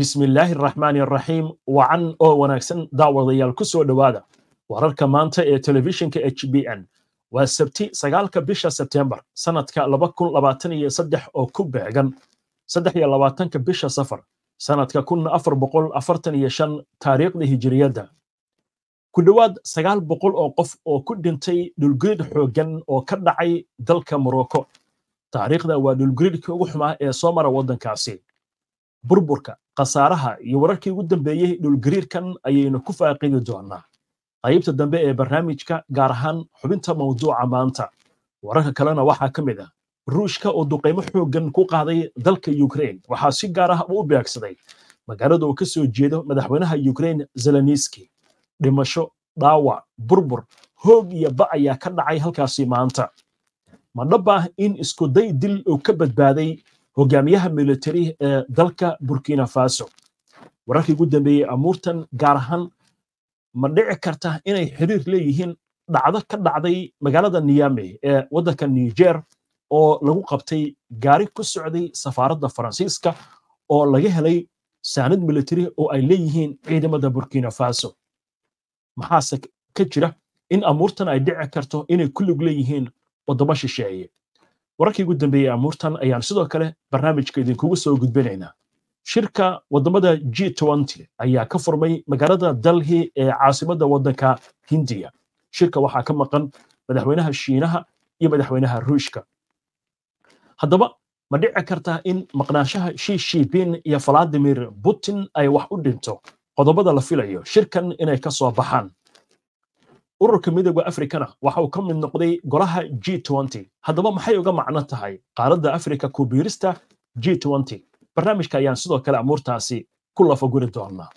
bismillaahi araxmaani araxiim wacan oo wanaagsan daawadayaal ku soo dhowaada wararka maanta ee telefishinka h b n waa sabti sagaalka bisha sebtembar sannadka laba kun labaatan iyo saddex oo ku beegan saddex iyo labaatanka bisha safar sannadka kun afar boqol afartan iyo shan taariikhda hijiriyadda ku dhowaad sagaal boqol oo qof oo ku dhintay dhulguriid xooggan oo ka dhacay dalka morocco taariikhda waa dhulguriidkii ugu xumaa ee soo mara waddankaasi burburka khasaaraha iyo wararkii ugu dambeeyey dhulgariirkan ayaynu ku faaqidi doonaa qaybta dambe ee barnaamijka gaar ahaan xubinta mawduuca maanta wararka kalena waxaa ka mid ah ruushka oo duqaymo xooggan ku qaaday dalka ukrain waxaa si gaar ah u beegsaday magaalada uu ka soo jeedo madaxweynaha ukraine zeleniski dhimasho dhaawac burbur hoog iyo ba ayaa ka dhacay halkaasi maanta ma dhab ah in iskuday dil uu ka badbaaday hogaamiyaha militari ee dalka burkina faso wararkii ugu dambeeyey amuurtan gaar ahaan ma dhici karta inay xiriir leeyihiin dhacdo ka dhacday magaalada niyame ee waddanka niger oo lagu qabtay gaari ku socday safaaradda faransiiska oo laga helay saanad militari oo ay leeyihiin ciidamada burkina faso maxaase ka jira in amuurtan ay dhici karto inay ku lug leeyihiin waddamo shisheeye wararkii ugu dambeeyey amuurtan ayaan sidoo kale barnaamijka idinkugu soo gudbinaynaa shirka waddamada g ayaa ka furmay magaalada dalhi ee caasimadda waddanka hindiya shirka waxaa ka maqan madaxweynaha shiinaha iyo madaxweynaha ruushka haddaba ma dhici karta in maqnaanshaha shishibin iyo valadimir putin ay wax u dhinto qodobada la filayo shirkan inay ka soo baxaan ururka midooda afrikana waxa uu ka mid noqday golaha g haddaba maxay uga macno tahay qaaradda afrika kubiirista biirista g20 barnaamijka ayaan sidoo kale amuurtaasi ku lafaguri doonaa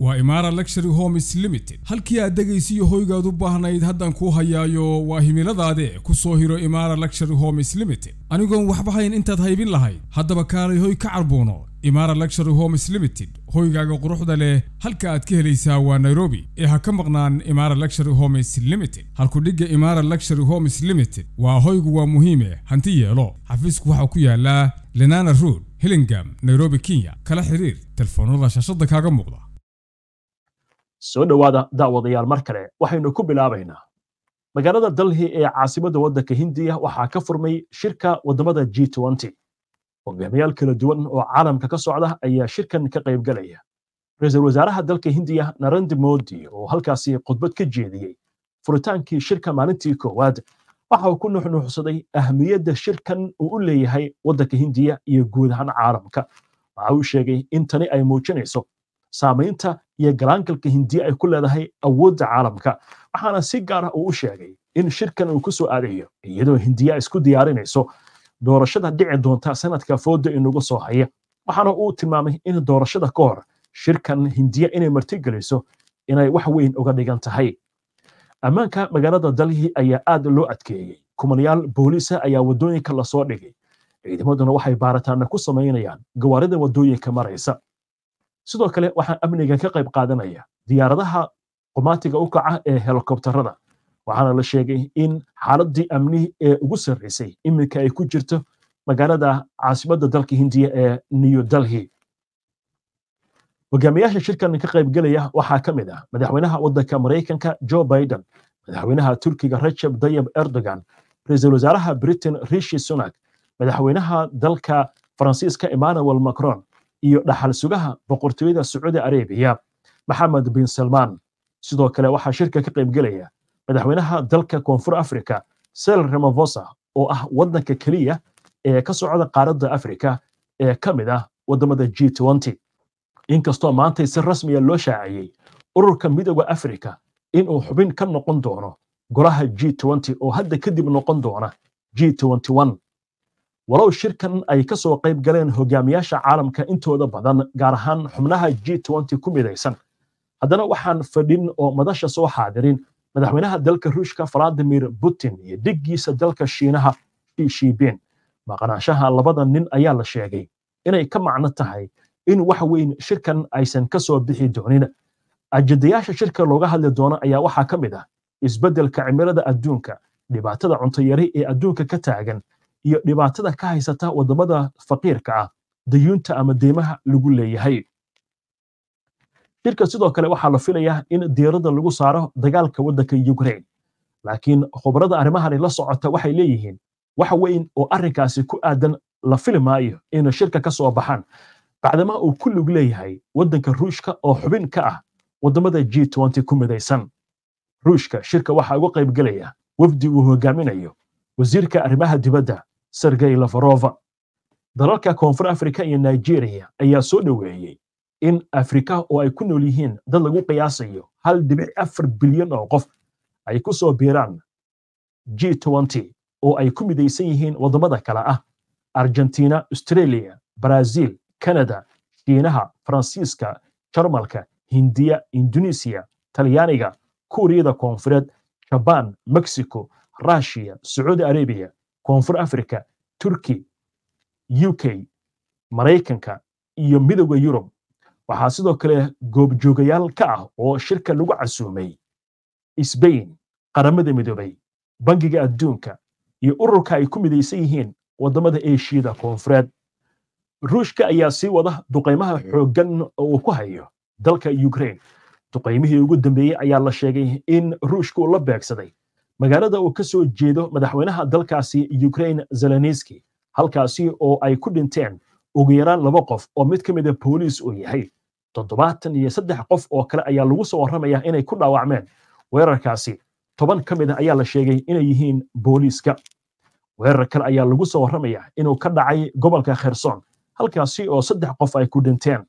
waa imaara luxury homes limited halkii aad degaysiiyo hoygaad u baahnayd haddaan kuu hayaayo waa himiladaade ku soo hiro imaara luxury homes limited anigoon waxba hayn intaad haybin lahayd haddaba kaalay hoy ka carbuuno imara luxury homes limited hoygaaga quruxda leh halka aad ka helaysaa waa nairobi ee ha ka maqnaan imaara luxury homes limited halkudhigga imara luxury homes limited waa hoygu waa muhiime eh, hanti yeelo xafiisku waxaa ku yaalaa lenana road hillingam nairobi kenya kala xiriir telefoonada shashada kaaga muuqda soo dhowaada dacwadayaal mar kale waxaynu ku bilaabaynaa magaalada dalhi ee caasimadda waddanka hindiya waxaa ka furmay shirka waddamada g hogaamiyaal kala duwan oo caalamka ka socda ayaa shirkan ka qaybgalaya galaya ra-iisul wasaaraha dalka hindiya narendra modi oo halkaasi khudbad ka jeediyey furitaankii shirka maalintii koowaad waxa uu ku nuxnuuxsaday ahmiyadda shirkan uu u leeyahay waddanka hindiya iyo guud ahaan caalamka waxa uu sheegay in tani ay muujinayso saamaynta iyo galaangalka hindiya ay ku leedahay awoodda caalamka waxaana si gaar ah uu u sheegay in shirkan uu ku soo aadayo iyadoo hindiya isku diyaarinayso doorashada dhici doonta sanadka fooda inaga soo haya waxaana uu tilmaamay in doorashada ka hor shirkan hindiya inay martigelayso inay wax weyn uga dhigan tahay ammaanka magaalada dalhi ayaa aad loo adkeeyey kumanayaal booliisa ayaa waddooyinka lasoo dhigay ciidamaduna waxay baaritaana ku samaynayaan gawaarida waddooyinka maraysa sidoo kale waxaa amniga ka qayb qaadanaya diyaaradaha qumaatiga u kaca ee helikobtarada waxaana la sheegay in xaaladii amnihi ee ugu sarreysay iminka ay ku jirto magaalada caasimada dalka hindiya ee new delhi hogaamiyaasha shirkan ka qaybgelaya waxaa ka mid ah madaxweynaha waddanka maraykanka jo biden madaxweynaha turkiga rajab dayab erdogan ra-iisul wasaaraha britain rishi sunak madaxweynaha dalka faransiiska emmanuel macron iyo dhaxal sugaha boqortooyada sacuudi arabiya maxamed bin salmaan sidoo kale waxaa shirka ka qaybgelaya madaxweynaha dalka koonfur africa sel ramavosa oo ah waddanka keliya ee ka socda qaaradda africa ee ka mid ah wadamada g inkastoo maantay si rasmiya ah loo shaaciyey ururka midooda africa inuu xubin ka noqon doono golaha g oo hadda kadib noqon doona g walow shirkan ay ka soo qayb galeen hogaamiyaasha caalamka intooda badan gaar ahaan xubnaha g ku midaysan haddana waxaan fadhin oo madasha soo xaadirin madaxweynaha dalka ruushka valadimir putin iyo dhiggiisa dalka shiinaha xi shibin maqnaanshaha labada nin ayaa la sheegay inay ka macno tahay in wax weyn shirkan aysan ka soo bixi doonin ajadayaasha shirka looga hadli doono ayaa waxaa ka mid ah isbeddelka cimilada adduunka dhibaatada cunto cuntoyari ee adduunka ka taagan iyo dhibaatada ka haysata waddamada faqiirka ah dayuunta ama deymaha lagu leeyahay shirka sidoo kale waxaa la filayaa in diiradda lagu saaro dagaalka waddanka ukrain laakiin khubrada arrimahani la socota waxay leeyihiin wax weyn oo arrinkaasi ku aadan la fili maayo in shirka ka soo baxaan bacdama uu ku lug leeyahay waddanka ruushka oo xubin ka ah waddamada g ku midaysan ruushka shirka waxaa uga qaybgelaya wafdi uu hogaaminayo wasiirka arrimaha dibadda sergey lafarova dalalka koonfur afrika iyo nigeria ayaa soo dhoweeyey in afrika oo ay ku nool yihiin dad lagu qiyaasayo hal dhibic afar bilyan oo qof ay ku soo biiraan g oo ay ku midaysan yihiin waddamada kale ah argentina australia brazil canada shiinaha faransiiska jarmalka hindiya indonesiya talyaaniga kuuriyada koonfureed jaban mexico rushiya sacuudi arabiya koonfur africa turki u k maraykanka iyo midowda yurub waxaa sidoo kale goobjoogayaal ka ah oo shirka lagu casuumay sbain qaramada midoobay bangiga adduunka iyo ururka ay ku midaysan yihiin waddamada eshiyada koonfureed ruushka ayaa sii wada duqaymaha xooggan uu ku hayo dalka ukraine duqaymihii ugu dambeeyey ayaa la sheegay in ruushka uu la beegsaday magaalada uu ka soo jeedo madaxweynaha dalkaasi ukraine zeleniski halkaasi oo ay ku dhinteen ugu yaraan laba qof oo mid ka mid a ah booliis uu yahay toddobaatan iyo saddex qof oo kale ayaa lagu soo warramaya inay ku dhaawacmeen weerarkaasi toban ka mid a ah ayaa la sheegay inay yihiin booliiska weerar kale ayaa lagu soo warramaya inuu ka dhacay gobolka kherson halkaasi oo saddex qof ay ku dhinteen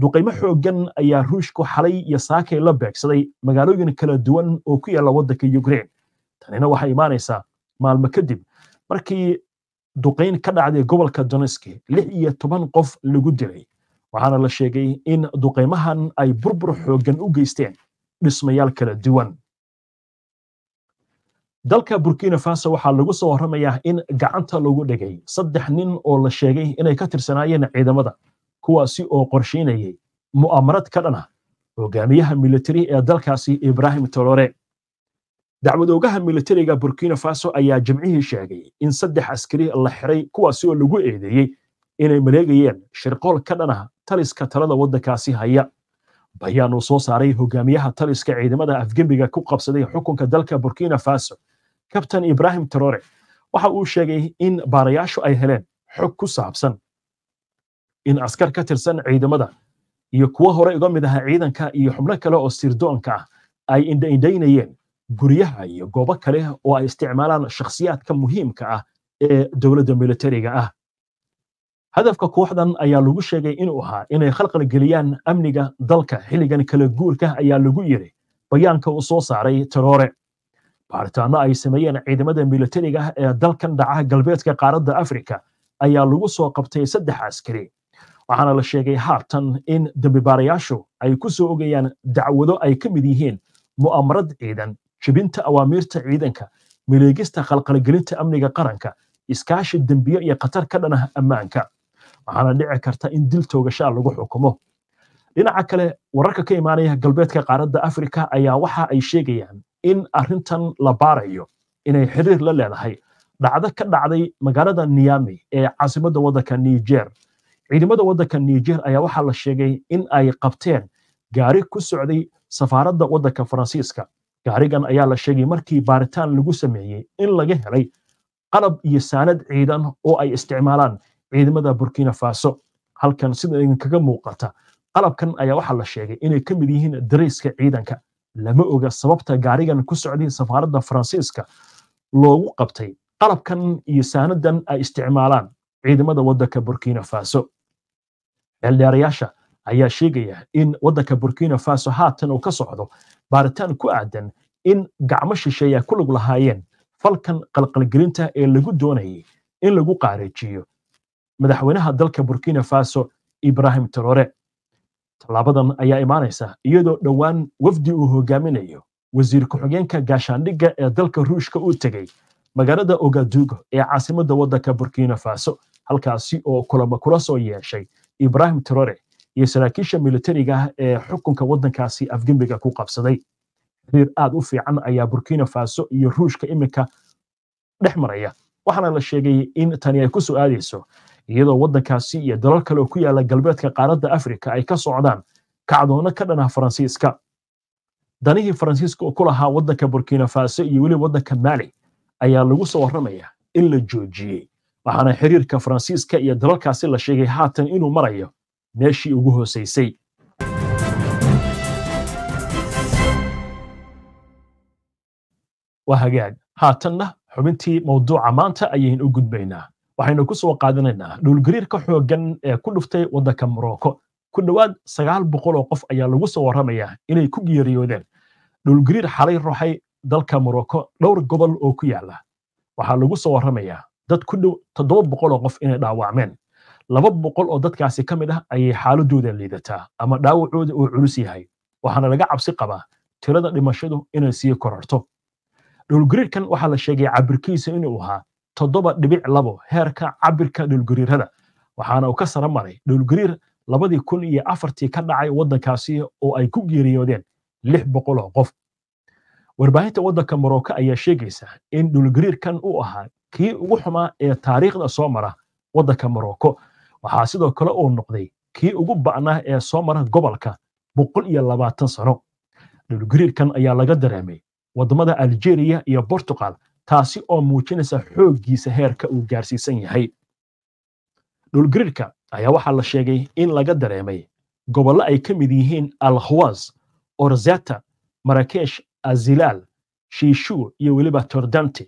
duqaymo xooggan ayaa ruushku xalay iyo saakay la beegsaday magaalooyin kala duwan oo ku yaala waddanka ukrein tanina waxaa imaanaysaa maalmo kadib markii duqayn ka dhacday gobolka doneski lix iyo toban qof lagu dilay waxaana la sheegay in duqaymahan ay burbur xooggan u geysteen dhismayaal kala duwan dalka burkina faso waxaa lagu soo warramayaa in gacanta lagu dhigay saddex nin oo la sheegay inay ka tirsanaayeen ciidamada kuwaasi oo qorshaynayay mu'aamarad ka dhan ah hogaamiyaha militari ee dalkaasi ibrahim tolore dacwadoogaha militariga burkina faso ayaa jimcihii sheegay in saddex askari la xiray kuwaasi oo lagu eedeeyey inay maleegayeen shirqool ka dhan taliska talada waddankaasi haya bayaanuu soo saaray hogaamiyaha taliska ciidamada afgembiga ku qabsaday xukunka dalka burkina faso kabtan ibrahim taroore waxa uu sheegay in baarayaashu ay heleen xog ku saabsan in askar ka tirsan ciidamada iyo kuwo hore uga mid ahaa ciidanka iyo xubno kale oo sirdoonka ah ay indhaindhaynayeen guryaha iyo goobo kale oo ay isticmaalaan shakhsiyaadka muhiimka ah ee dowladda militariga ah hadafka kooxdan ayaa lagu sheegay inuu ahaa inay khalqalgeliyaan amniga dalka xilligan kala guurka ayaa lagu yiri bayaanka uu soo saaray taroore baaritaanno ay sameeyeen ciidamada milatariga ah ee dalkan dhaca galbeedka qaaradda afrika ayaa lagu soo qabtay saddex askari waxaana la sheegay haatan in dambibaarayaashu ay ku soo ogayaan dacwado ay ka mid yihiin mu'amarad ciidan jebinta awaamiirta ciidanka mileegista khalqalgelinta amniga qaranka iskaashi dembiye iyo khatar ka dhan ah ammaanka waxaana dhici karta in dil toogashaa lagu xukumo dhinaca kale wararka ka imaanaya galbeedka qaaradda afrika ayaa waxa ay sheegayaan in arintan la baarayo inay xiriir la leedahay dhacdo ka dhacday magaalada niyami ee caasimadda waddanka niger ciidamada waddanka niger ayaa waxaa la sheegay in ay qabteen gaari ku socday safaaradda waddanka faransiiska gaarigan ayaa la sheegay markii baaritaan lagu sameeyey in laga helay qalab iyo saanad ciidan oo ay isticmaalaan ciidamada burkina faso halkan sida idinkaga muuqata qalabkan ayaa waxaa la sheegay inay ka mid yihiin dariiska ciidanka lama oga sababta gaarigan ku socday safaaradda faransiiska loogu qabtay qalabkan iyo saanadan ay isticmaalaan ciidamada waddanka burkina faso xildhiyaarayaasha ayaa sheegaya in waddanka burkina faso haatan uu ka socdo baaritaan ku aadan in gacmo shisheeya ku lug lahaayeen falkan qalqalgelinta ee lagu doonayay in lagu qaariijiyo madaxweynaha dalka burkina faso ibrahim tarore tallaabadan ayaa imaanaysa iyadoo dhowaan wafdi uu hogaaminayo wasiir ku-xigeenka gaashaandhigga ee dalka ruushka uu tegey magaalada ogadugo ee caasimadda waddanka burkina faso halkaasi oo kulamo kula soo yeeshay ibrahim toroore iyo saraakiisha militariga ah ee xukunka waddankaasi afgembiga ku qabsaday xiriir aad u fiican ayaa burkina faso iyo ruushka iminka dhex maraya waxaana la sheegay in tani ay ku soo aadayso iyadoo waddankaasi iyo dalal kale oo ku yaala galbeedka qaaradda afrika ay ka socdaan kacdoonno ka dhanah faransiiska danihii faransiiska oo ku lahaa waddanka burkina faso iyo weliba waddanka maali ayaa lagu soo warramaya in la joojiyey waxaana xiriirka faransiiska iyo dalalkaasi la sheegay haatan inuu marayo meeshii ugu hoosaysay waa hagaag haatanna xubintii mawduuca maanta ayaynu u gudbaynaa waxaynu kusoo qaadanaynaa dhulgariirka xooggan ee ku dhuftay waddanka morocco ku dhowaad sagaal boqol oo qof ayaa lagu soo warramayaa inay ku geeriyoodeen dhulgariir xalay roxay dalka morocco dhowr gobol oo ku yaala waxaa lagu soo warramayaa dad ku dhow toddoba boqol oo qof inay dhaawacmeen laba boqol oo dadkaasi ka mid ah ayay xaaladooda liidataa ama dhaawacooda oo culus yahay waxaana laga cabsi qabaa tirada dhimashadu inay sii korarto dhulgariirkan waxaa la sheegay cabirkiisa inuu ahaa toddoba dhibic labo heerka cabirka dhulgariirada waxaana uu ka sara maray dhulgariir labadii kun iyo afartii ka dhacay waddankaasi oo ay ku geeriyoodeen lix boqol oo qof warbaahinta waddanka morocco ayaa sheegaysa in dhulgariirkan uu ahaa kii ugu xumaa ee taariikhda soo mara waddanka morocco waxaa sidoo kale uu noqday kii ugu ba'naa ee soo mara gobolka boqol iyo labaatan sano dhulgariirkan ayaa laga dareemay waddamada aljeriya iyo bortugal taasi oo muujinaysa xooggiisa heerka uu gaarsiisan yahay dhulgariirka ayaa waxaa la sheegay in laga dareemay gobollo ay ka mid yihiin alkhawas orzeta marakesh azilaal shiishuur iyo weliba tordanti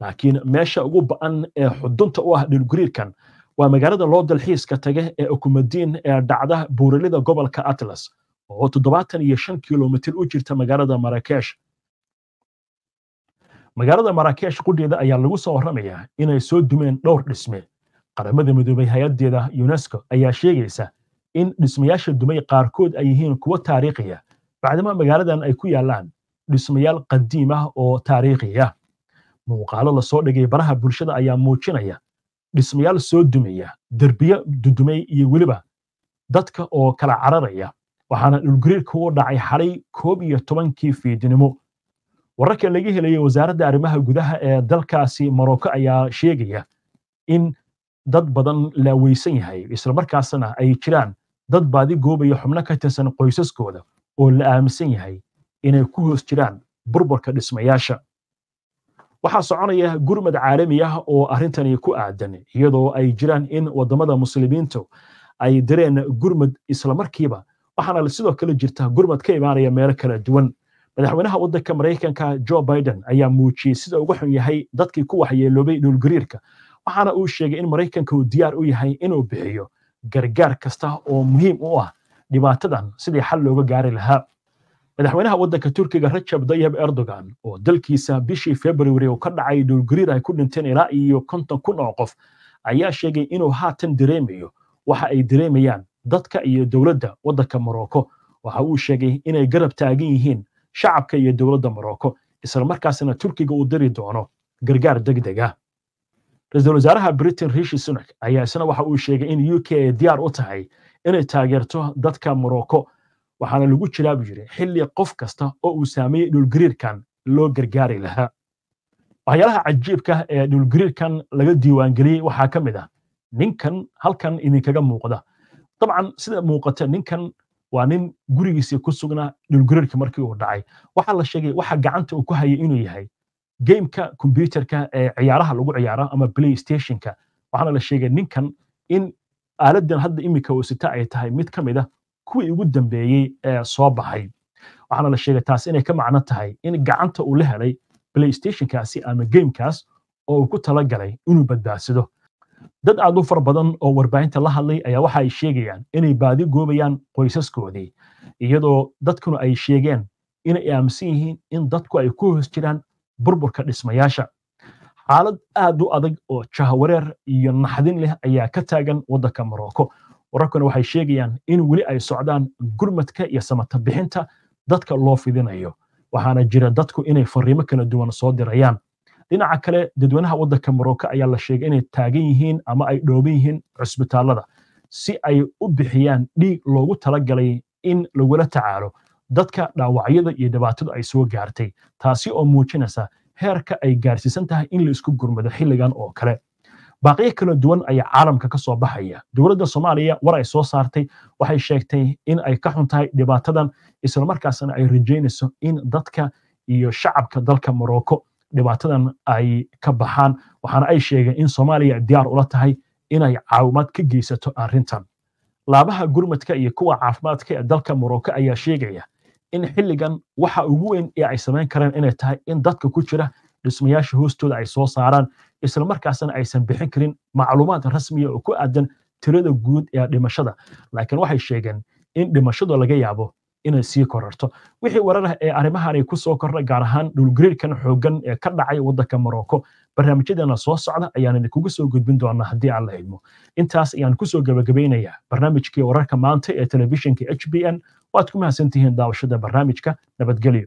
laakiin meesha ugu ba'an ee xudunta u ah dhulgariirkan waa magaalada loo dalxiiska taga ee ukumaddiin ee dhacda buuralida gobolka atlas oo toddobaatan iyo shan kilomitir u jirta magaalada marakesh magaalada maraakesh qudheeda ayaa lagu soo warramayaa inay soo dumeen dhowr dhisme qaramada midoobay hay-addeeda yunesko ayaa sheegaysa in dhismayaasha dumay qaarkood ay yihiin kuwo taariikhiya bacdama magaaladan ay ku yaallaan dhismayaal qadiim ah oo taariikhiya muuqaalo lasoo dhigay baraha bulshada ayaa muujinaya dhismayaal soo dumaya derbiyo dudumay iyo weliba dadka oo kala cararaya waxaana dhulgariirka u dhacay xalay koob iyo tobankii fiidnimo wararka laga helayay wasaaradda arrimaha gudaha ee dalkaasi morocco ayaa sheegaya in dad badan la weysan yahay islamarkaasna ay jiraan dad baadi goobaya xubno ka tirsan qoysaskooda oo la aaminsan yahay inay ku hoos jiraan burburka dhismayaasha waxaa soconaya gurmad caalami ah oo arrintani ku aadan iyadoo ay jiraan in waddamada muslimiintu ay direen gurmad islamarkiiba waxaana sidoo kale jirta gurmad ka imaanaya meelo kala duwan madaxweynaha waddanka maraykanka joe biden ayaa muujiyey sida uga xun yahay dadkii ku waxyeeloobay dhulgariirka waxaana uu sheegay in maraykanka uu diyaar u yahay inuu bixiyo gargaar kasta oo muhiim u ah dhibaatadan sidii xal looga gaari lahaa madaxweynaha waddanka turkiga rajab dayab erdogan oo dalkiisa bishii februari uu ka dhacay dhulgariir ay ku dhinteen ilaa iyo konton kun oo qof ayaa sheegay inuu haatan dareemayo waxa ay dareemayaan dadka iyo dowladda wadanka morocco waxa uu sheegay inay garab taagan yihiin shacabka iyo dowladda morocco isla markaasina turkiga uu diri doono gargaar degdega ra-iisul wasaaraha britain rishi sunak ayaa isna waxa uu sheegay in u k ay diyaar u tahay inay taageerto dadka morocco waxaana lagu jiraabuu yiri xilli qof kasta oo uu saameeyey dhulgariirkan loo gargaari lahaa waxyaalaha cajiibka ee dhulgariirkan laga diiwaangeliyey waxaa ka mid ah ninkan halkan idinkaga muuqda dabcan sida muuqata ninkan waa nin gurigiisii ku sugnaa dhulgurarka markii uu dhacay waxaa la sheegay waxa gacanta uu ku hayay inuu yahay gameka combuterka ee ciyaaraha lagu ciyaaro ama playstationka waxaana la sheegay ninkan in aaladan hadda imika uu sita ay tahay mid ka mid ah kuwii ugu dambeeyey ee soo baxay waxaana la sheegay taas inay ka macno tahay in gacanta uu la helay playstationkaasi ama gamekaas oo uu ku tala inuu badbaadsado dad aad u far badan oo warbaahinta la hadlay ayaa waxaay sheegayaan inay baadi goobayaan qoysaskoodii iyadoo dadkuna ay sheegeen inay aaminsan yihiin in dadku ay ku hoos jiraan burburka dhismayaasha xaalad aad u adag oo jahawareer iyo naxdin leh ayaa ka taagan waddanka morocco wararkuna waxay sheegayaan in weli ay socdaan gurmadka iyo samatabixinta dadka loo fidinayo waxaana jira dadku inay fariimo kala duwan soo dirayaan dhinaca kale dadweynaha waddanka morocco ayaa la sheegay inay taagan yihiin ama ay dhooban yihiin cusbitaalada si ay u bixiyaan dhiig loogu talagalay in lagula tacaalo dadka dhaawacyada iyo dhibaatada ay soo gaartay taasi oo muujinaysa heerka ay gaarsiisan tahay in laisku gurmado xilligan oo kale baaqyo kala duwan ayaa caalamka ka soo baxaya dowladda soomaaliya war ay soo saartay waxay sheegtay in ay ka xun tahay dhibaatadan islamarkaasna ay rajaynayso in dadka iyo shacabka dalka morocco dhibaatadan ay ka baxaan waxaana ay sheegeen in soomaaliya diyaar ula tahay inay caawimaad ka geysato arrintan laabaha gurmadka iyo kuwa caafimaadka ee dalka morocco ayaa sheegaya in xilligan waxa ugu weyn ee ay samayn kareen inay tahay in dadka ku jira dhismayaasha hoostooda ay soo saaraan islamarkaasna aysan bixin karin macluumaad rasmiya ah oo ku aadan tirada guud ee dhimashada laakiin waxay sheegeen in dhimashadu laga yaabo inay sii korarto wixii warar ee arrimahan ay ku soo korna gaar ahaan dhulgariirkan xoogan ee ka dhacay waddanka morocco barnaamijyadeena soo socda ayaan idinkugu soo gudbin doonaa haddii aan la idmo intaas ayaan kusoo gabagabeynayaa barnaamijkii wararka maanta ee telefishinka h b n waad ku mahadsantihiin daawashada barnaamijka nabadgelyo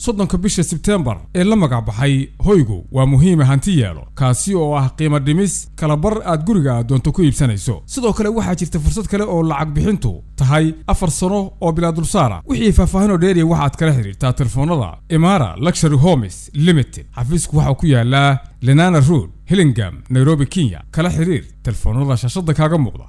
soddonka bisha sebteembar ee la magacbaxay hoygu waa muhiima hanti yeelo kaasi oo ah qiimo dhimis kalabar aad guriga doonto ku iibsanayso sidoo kale waxaa jirta fursad kale oo lacag bixintu tahay afar sano oo bilaa dulsaara wixii faahfaahinoo dheeriya waxaad kala xidhiirtaa telefoonada imara luxury homes limited xafiisku waxaa ku yaalaa lenana rood hillingam nairobi kenya kala xidhiir telefoonada shaashadda kaaga muuqda